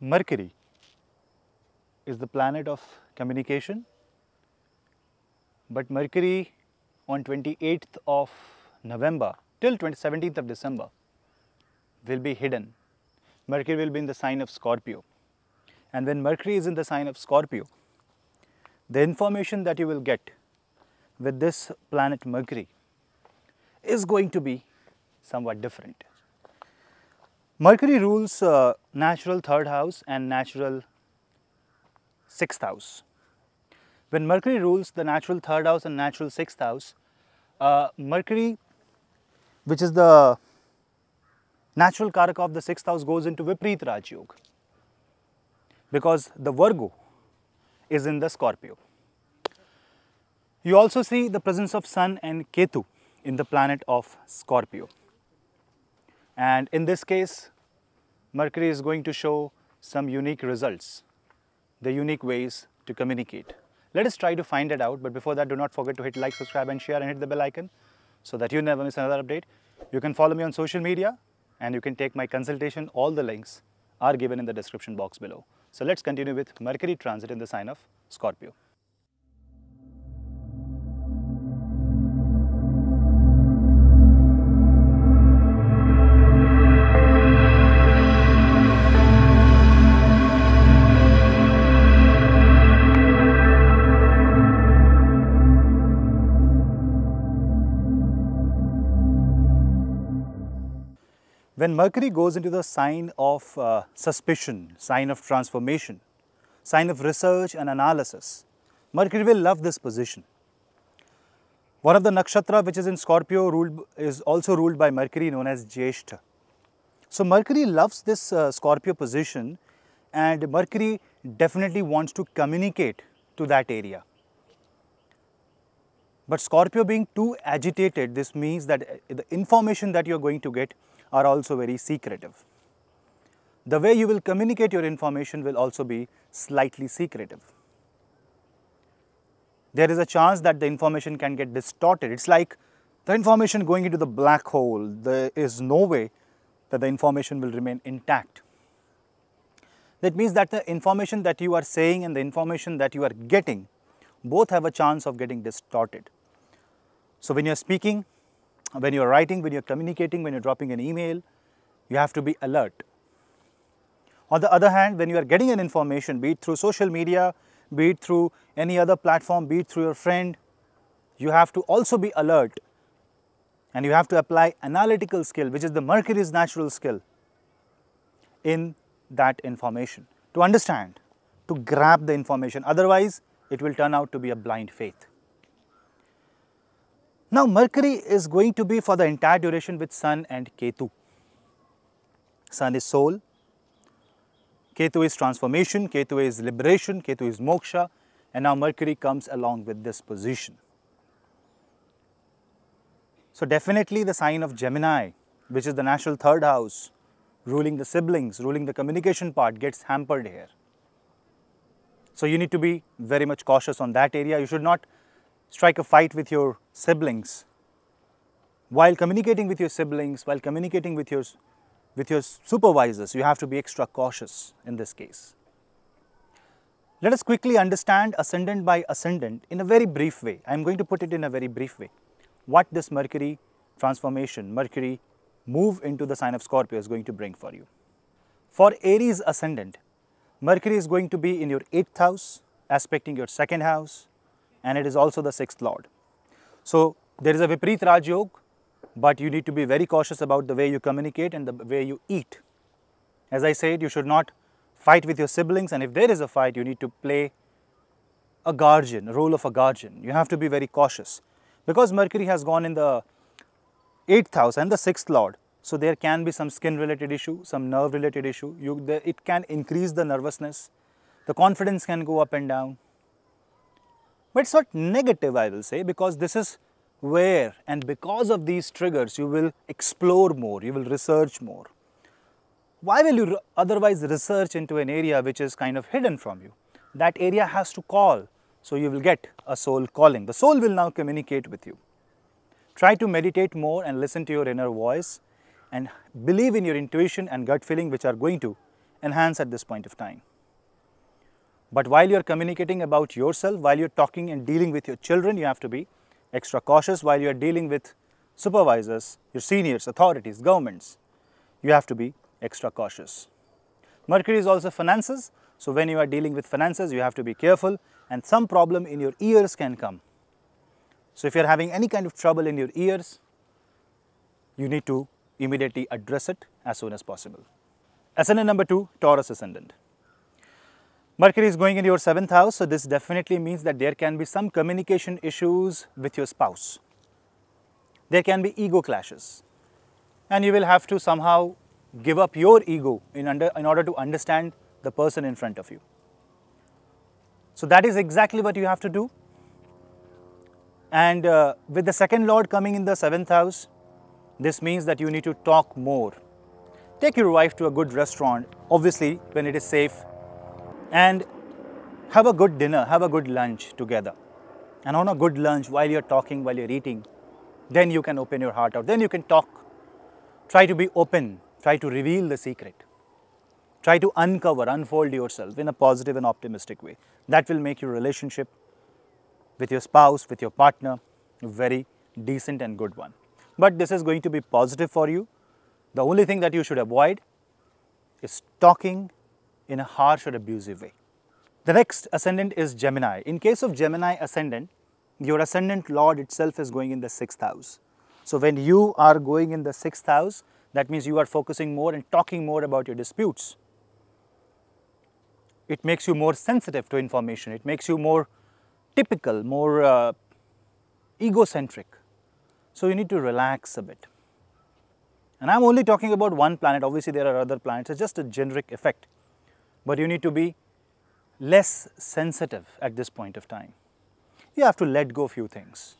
Mercury is the planet of communication, but Mercury on 28th of November till 17th of December will be hidden. Mercury will be in the sign of Scorpio. And when Mercury is in the sign of Scorpio, the information that you will get with this planet Mercury is going to be somewhat different. Mercury rules uh, natural third house and natural sixth house. When Mercury rules the natural third house and natural sixth house, uh, Mercury, which is the natural karaka of the sixth house, goes into Viprit Raj Yoga because the Virgo is in the Scorpio. You also see the presence of Sun and Ketu in the planet of Scorpio. And in this case, Mercury is going to show some unique results, the unique ways to communicate. Let us try to find it out, but before that, do not forget to hit like, subscribe and share and hit the bell icon so that you never miss another update. You can follow me on social media and you can take my consultation. All the links are given in the description box below. So let's continue with Mercury transit in the sign of Scorpio. When Mercury goes into the sign of uh, suspicion, sign of transformation, sign of research and analysis, Mercury will love this position. One of the nakshatra which is in Scorpio ruled, is also ruled by Mercury known as Jyeshtha. So Mercury loves this uh, Scorpio position and Mercury definitely wants to communicate to that area. But Scorpio being too agitated, this means that uh, the information that you're going to get are also very secretive. The way you will communicate your information will also be slightly secretive. There is a chance that the information can get distorted. It's like the information going into the black hole. There is no way that the information will remain intact. That means that the information that you are saying and the information that you are getting both have a chance of getting distorted. So when you are speaking, when you're writing, when you're communicating, when you're dropping an email, you have to be alert. On the other hand, when you are getting an information, be it through social media, be it through any other platform, be it through your friend, you have to also be alert and you have to apply analytical skill, which is the Mercury's natural skill in that information to understand, to grab the information. Otherwise, it will turn out to be a blind faith. Now Mercury is going to be for the entire duration with Sun and Ketu. Sun is soul, Ketu is transformation, Ketu is liberation, Ketu is moksha and now Mercury comes along with this position. So definitely the sign of Gemini which is the national third house ruling the siblings, ruling the communication part gets hampered here. So you need to be very much cautious on that area. You should not strike a fight with your siblings, while communicating with your siblings, while communicating with your, with your supervisors, you have to be extra cautious in this case. Let us quickly understand ascendant by ascendant in a very brief way. I am going to put it in a very brief way. What this Mercury transformation, Mercury move into the sign of Scorpio is going to bring for you. For Aries ascendant, Mercury is going to be in your 8th house, aspecting your 2nd house, and it is also the sixth lord. So there is a Vipreet Raj Yog, but you need to be very cautious about the way you communicate and the way you eat. As I said, you should not fight with your siblings and if there is a fight, you need to play a guardian, a role of a guardian. You have to be very cautious because Mercury has gone in the 8th house and the 6th lord. So there can be some skin related issue, some nerve related issue. You, the, it can increase the nervousness. The confidence can go up and down. But it's not negative, I will say, because this is where and because of these triggers, you will explore more, you will research more. Why will you otherwise research into an area which is kind of hidden from you? That area has to call, so you will get a soul calling. The soul will now communicate with you. Try to meditate more and listen to your inner voice and believe in your intuition and gut feeling which are going to enhance at this point of time. But while you're communicating about yourself, while you're talking and dealing with your children, you have to be extra cautious while you're dealing with supervisors, your seniors, authorities, governments. You have to be extra cautious. Mercury is also finances. So when you are dealing with finances, you have to be careful and some problem in your ears can come. So if you're having any kind of trouble in your ears, you need to immediately address it as soon as possible. Ascendant number two, Taurus ascendant. Mercury is going in your seventh house, so this definitely means that there can be some communication issues with your spouse. There can be ego clashes. And you will have to somehow give up your ego in, under, in order to understand the person in front of you. So that is exactly what you have to do. And uh, with the second lord coming in the seventh house, this means that you need to talk more. Take your wife to a good restaurant, obviously when it is safe and have a good dinner, have a good lunch together. And on a good lunch, while you're talking, while you're eating, then you can open your heart out. Then you can talk. Try to be open. Try to reveal the secret. Try to uncover, unfold yourself in a positive and optimistic way. That will make your relationship with your spouse, with your partner, a very decent and good one. But this is going to be positive for you. The only thing that you should avoid is talking in a harsh or abusive way. The next ascendant is Gemini. In case of Gemini ascendant, your ascendant lord itself is going in the sixth house. So when you are going in the sixth house, that means you are focusing more and talking more about your disputes. It makes you more sensitive to information. It makes you more typical, more uh, egocentric. So you need to relax a bit. And I'm only talking about one planet. Obviously, there are other planets. It's just a generic effect but you need to be less sensitive at this point of time. You have to let go few things.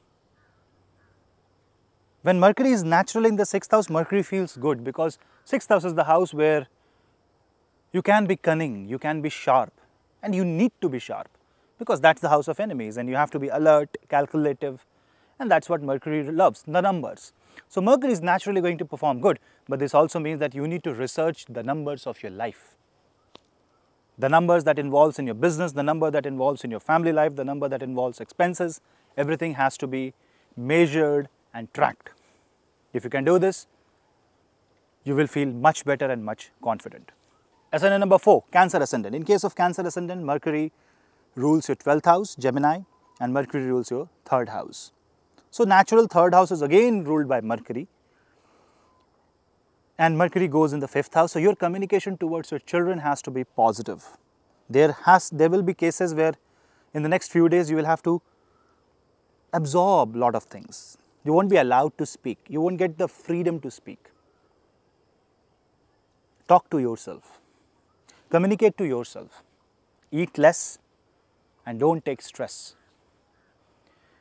When Mercury is naturally in the sixth house, Mercury feels good because sixth house is the house where you can be cunning, you can be sharp, and you need to be sharp because that's the house of enemies and you have to be alert, calculative, and that's what Mercury loves, the numbers. So Mercury is naturally going to perform good, but this also means that you need to research the numbers of your life the numbers that involves in your business, the number that involves in your family life, the number that involves expenses, everything has to be measured and tracked. If you can do this, you will feel much better and much confident. Ascendant number four, Cancer Ascendant. In case of Cancer Ascendant, Mercury rules your 12th house, Gemini, and Mercury rules your third house. So natural third house is again ruled by Mercury and Mercury goes in the fifth house. So your communication towards your children has to be positive. There has, there will be cases where in the next few days you will have to absorb a lot of things. You won't be allowed to speak. You won't get the freedom to speak. Talk to yourself. Communicate to yourself. Eat less and don't take stress.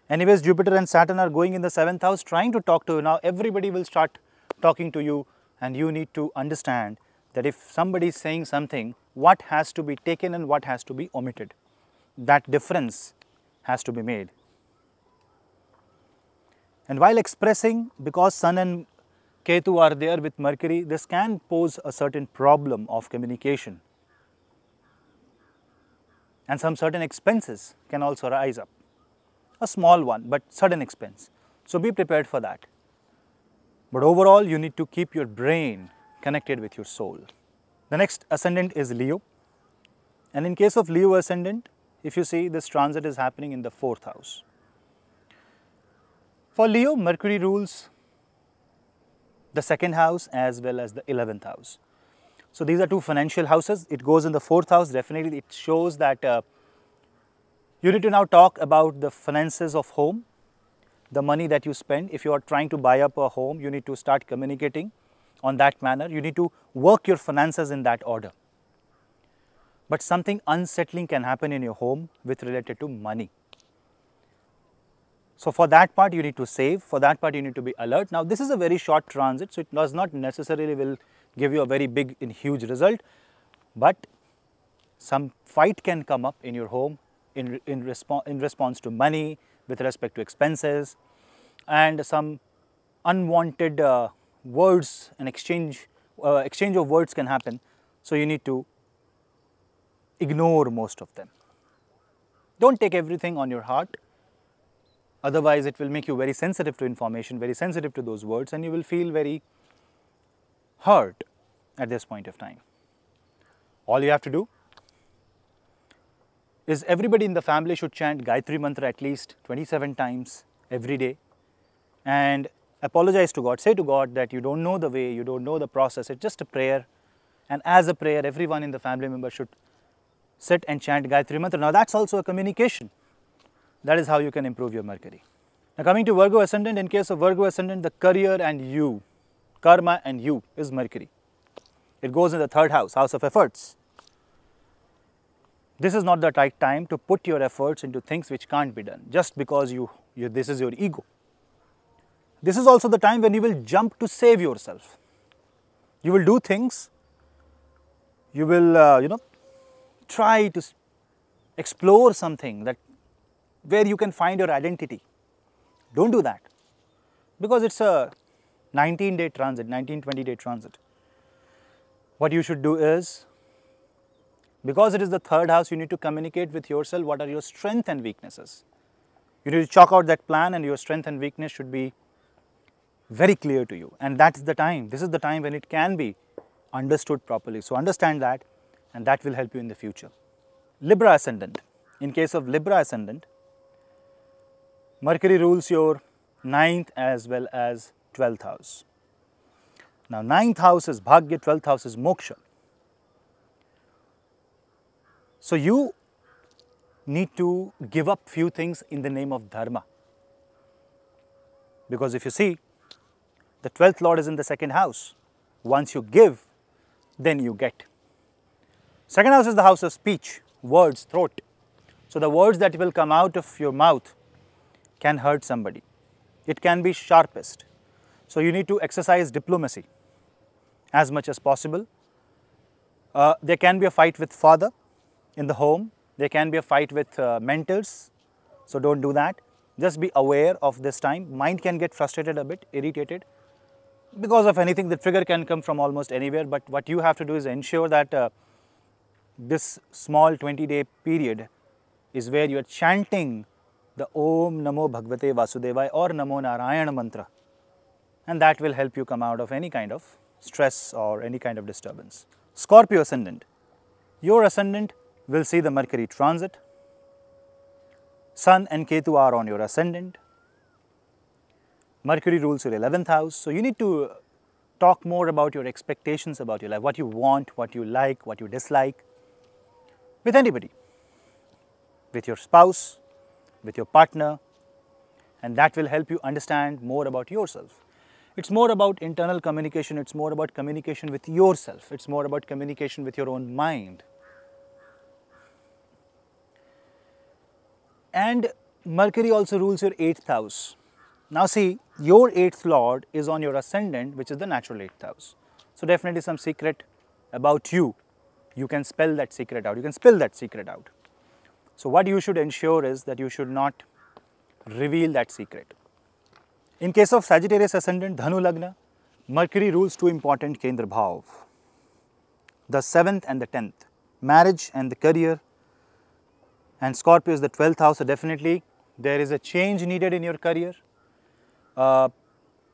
Anyways, Jupiter and Saturn are going in the seventh house trying to talk to you. Now everybody will start talking to you and you need to understand that if somebody is saying something, what has to be taken and what has to be omitted. That difference has to be made. And while expressing, because Sun and Ketu are there with Mercury, this can pose a certain problem of communication. And some certain expenses can also rise up. A small one, but certain expense. So be prepared for that. But overall, you need to keep your brain connected with your soul. The next ascendant is Leo. And in case of Leo ascendant, if you see this transit is happening in the fourth house. For Leo, Mercury rules the second house as well as the 11th house. So these are two financial houses. It goes in the fourth house. Definitely, it shows that uh, you need to now talk about the finances of home the money that you spend. If you are trying to buy up a home, you need to start communicating on that manner. You need to work your finances in that order. But something unsettling can happen in your home with related to money. So for that part, you need to save. For that part, you need to be alert. Now, this is a very short transit, so it does not necessarily will give you a very big and huge result. But some fight can come up in your home in, in, respo in response to money, with respect to expenses and some unwanted uh, words and exchange, uh, exchange of words can happen. So you need to ignore most of them. Don't take everything on your heart. Otherwise, it will make you very sensitive to information, very sensitive to those words and you will feel very hurt at this point of time. All you have to do is everybody in the family should chant Gayatri Mantra at least 27 times every day and apologize to God. Say to God that you don't know the way, you don't know the process, it's just a prayer. And as a prayer, everyone in the family member should sit and chant Gayatri Mantra. Now that's also a communication. That is how you can improve your Mercury. Now coming to Virgo Ascendant, in case of Virgo Ascendant, the career and you, karma and you is Mercury. It goes in the third house, house of efforts. This is not the right time to put your efforts into things which can't be done just because you, you this is your ego. This is also the time when you will jump to save yourself. You will do things, you will, uh, you know, try to explore something that where you can find your identity. Don't do that because it's a 19 day transit, 19 20 day transit. What you should do is because it is the third house, you need to communicate with yourself what are your strengths and weaknesses. You need to chalk out that plan and your strength and weakness should be very clear to you. And that's the time. This is the time when it can be understood properly. So understand that and that will help you in the future. Libra ascendant. In case of Libra ascendant, Mercury rules your ninth as well as 12th house. Now, ninth house is Bhagya, 12th house is Moksha. So you need to give up few things in the name of dharma. Because if you see, the 12th Lord is in the second house. Once you give, then you get. Second house is the house of speech, words, throat. So the words that will come out of your mouth can hurt somebody. It can be sharpest. So you need to exercise diplomacy as much as possible. Uh, there can be a fight with father, in the home. There can be a fight with uh, mentors, so don't do that. Just be aware of this time. Mind can get frustrated a bit, irritated. Because of anything, the trigger can come from almost anywhere, but what you have to do is ensure that uh, this small 20-day period is where you are chanting the Om Namo Bhagavate Vasudevaya or Namo Narayana mantra. And that will help you come out of any kind of stress or any kind of disturbance. Scorpio ascendant. Your ascendant we'll see the Mercury transit. Sun and Ketu are on your ascendant. Mercury rules your 11th house. So you need to talk more about your expectations about your life, what you want, what you like, what you dislike, with anybody, with your spouse, with your partner, and that will help you understand more about yourself. It's more about internal communication, it's more about communication with yourself, it's more about communication with your own mind. And Mercury also rules your 8th house. Now see, your 8th lord is on your ascendant, which is the natural 8th house. So definitely some secret about you. You can spell that secret out. You can spill that secret out. So what you should ensure is that you should not reveal that secret. In case of Sagittarius ascendant Dhanu Lagna, Mercury rules two important Kendra Bhav, the 7th and the 10th, marriage and the career, and Scorpio is the 12th house, so definitely there is a change needed in your career. Uh,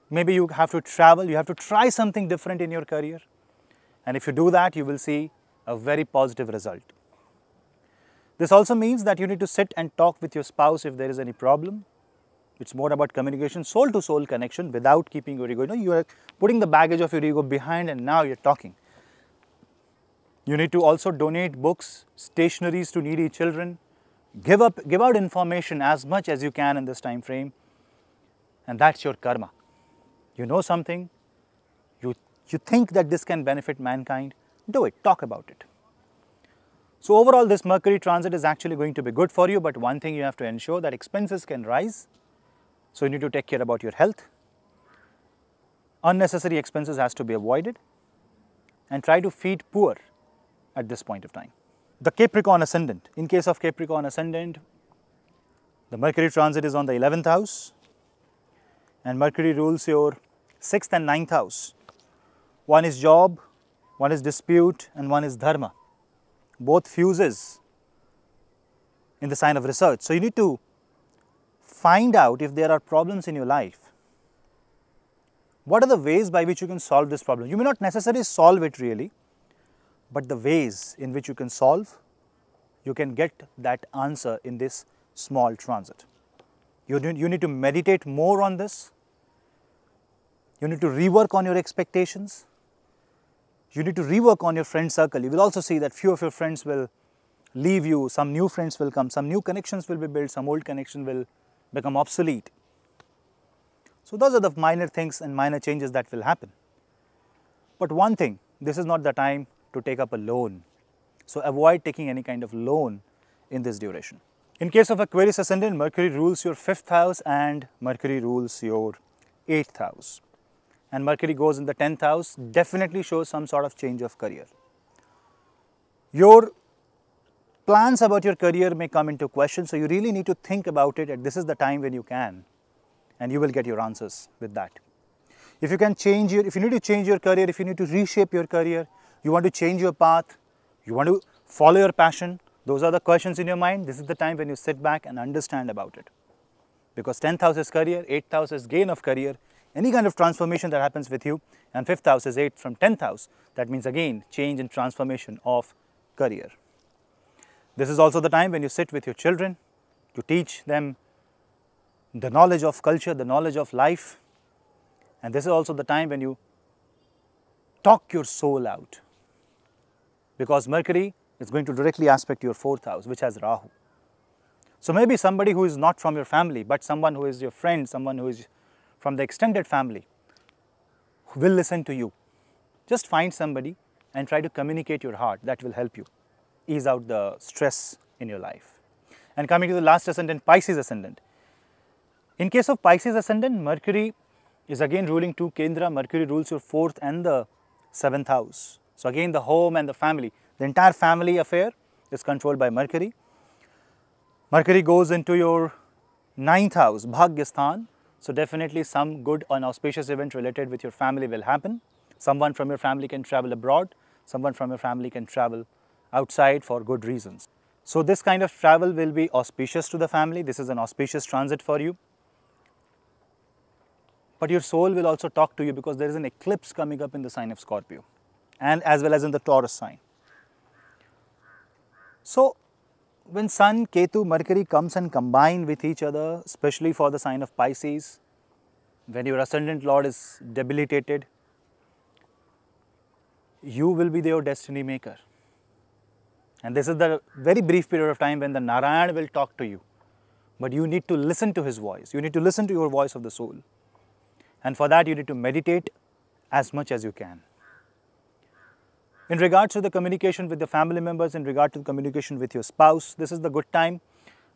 maybe you have to travel, you have to try something different in your career. And if you do that, you will see a very positive result. This also means that you need to sit and talk with your spouse if there is any problem. It's more about communication, soul to soul connection without keeping your ego. You know, you are putting the baggage of your ego behind and now you're talking. You need to also donate books, stationaries to needy children, give up give out information as much as you can in this time frame and that's your karma you know something you you think that this can benefit mankind do it talk about it so overall this mercury transit is actually going to be good for you but one thing you have to ensure that expenses can rise so you need to take care about your health unnecessary expenses has to be avoided and try to feed poor at this point of time the Capricorn ascendant. In case of Capricorn ascendant, the Mercury transit is on the 11th house and Mercury rules your 6th and 9th house. One is job, one is dispute and one is dharma. Both fuses in the sign of research. So you need to find out if there are problems in your life. What are the ways by which you can solve this problem? You may not necessarily solve it really, but the ways in which you can solve, you can get that answer in this small transit. You, you need to meditate more on this. You need to rework on your expectations. You need to rework on your friend circle. You will also see that few of your friends will leave you, some new friends will come, some new connections will be built, some old connection will become obsolete. So those are the minor things and minor changes that will happen. But one thing, this is not the time to take up a loan. So avoid taking any kind of loan in this duration. In case of Aquarius Ascendant, Mercury rules your 5th house and Mercury rules your 8th house. And Mercury goes in the 10th house, definitely shows some sort of change of career. Your plans about your career may come into question, so you really need to think about it this is the time when you can and you will get your answers with that. If you can change your, if you need to change your career, if you need to reshape your career, you want to change your path, you want to follow your passion, those are the questions in your mind. This is the time when you sit back and understand about it. Because 10th house is career, 8th house is gain of career, any kind of transformation that happens with you, and 5th house is 8th from 10th house. That means again, change and transformation of career. This is also the time when you sit with your children to teach them the knowledge of culture, the knowledge of life. And this is also the time when you talk your soul out because Mercury is going to directly aspect your fourth house which has Rahu. So maybe somebody who is not from your family but someone who is your friend, someone who is from the extended family will listen to you. Just find somebody and try to communicate your heart that will help you ease out the stress in your life. And coming to the last ascendant, Pisces ascendant. In case of Pisces ascendant, Mercury is again ruling two Kendra. Mercury rules your fourth and the seventh house. So again the home and the family. The entire family affair is controlled by Mercury. Mercury goes into your ninth house, Bhagyasthan. So definitely some good and auspicious event related with your family will happen. Someone from your family can travel abroad. Someone from your family can travel outside for good reasons. So this kind of travel will be auspicious to the family. This is an auspicious transit for you. But your soul will also talk to you because there is an eclipse coming up in the sign of Scorpio and as well as in the Taurus sign. So when Sun, Ketu, Mercury comes and combine with each other, especially for the sign of Pisces, when your ascendant lord is debilitated, you will be your destiny maker. And this is the very brief period of time when the Narayan will talk to you. But you need to listen to his voice. You need to listen to your voice of the soul. And for that, you need to meditate as much as you can. In regards to the communication with the family members, in regard to the communication with your spouse, this is the good time.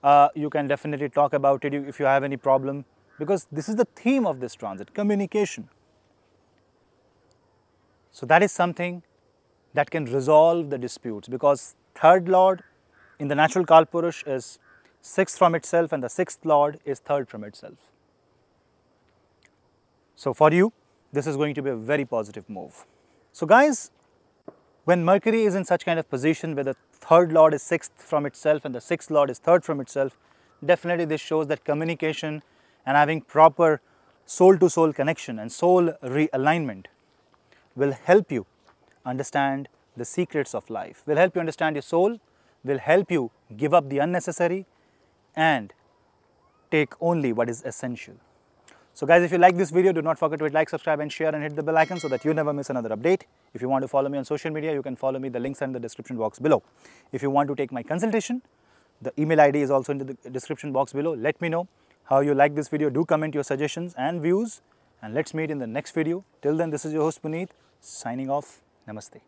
Uh, you can definitely talk about it if you have any problem because this is the theme of this transit, communication. So that is something that can resolve the disputes because third lord in the natural Kalpurush is sixth from itself and the sixth lord is third from itself. So for you, this is going to be a very positive move. So guys, when Mercury is in such kind of position where the third lord is sixth from itself and the sixth lord is third from itself, definitely this shows that communication and having proper soul to soul connection and soul realignment will help you understand the secrets of life, will help you understand your soul, will help you give up the unnecessary and take only what is essential. So guys, if you like this video, do not forget to hit like, subscribe and share and hit the bell icon so that you never miss another update. If you want to follow me on social media, you can follow me. The links are in the description box below. If you want to take my consultation, the email ID is also in the description box below. Let me know how you like this video. Do comment your suggestions and views and let's meet in the next video. Till then, this is your host Puneet signing off. Namaste.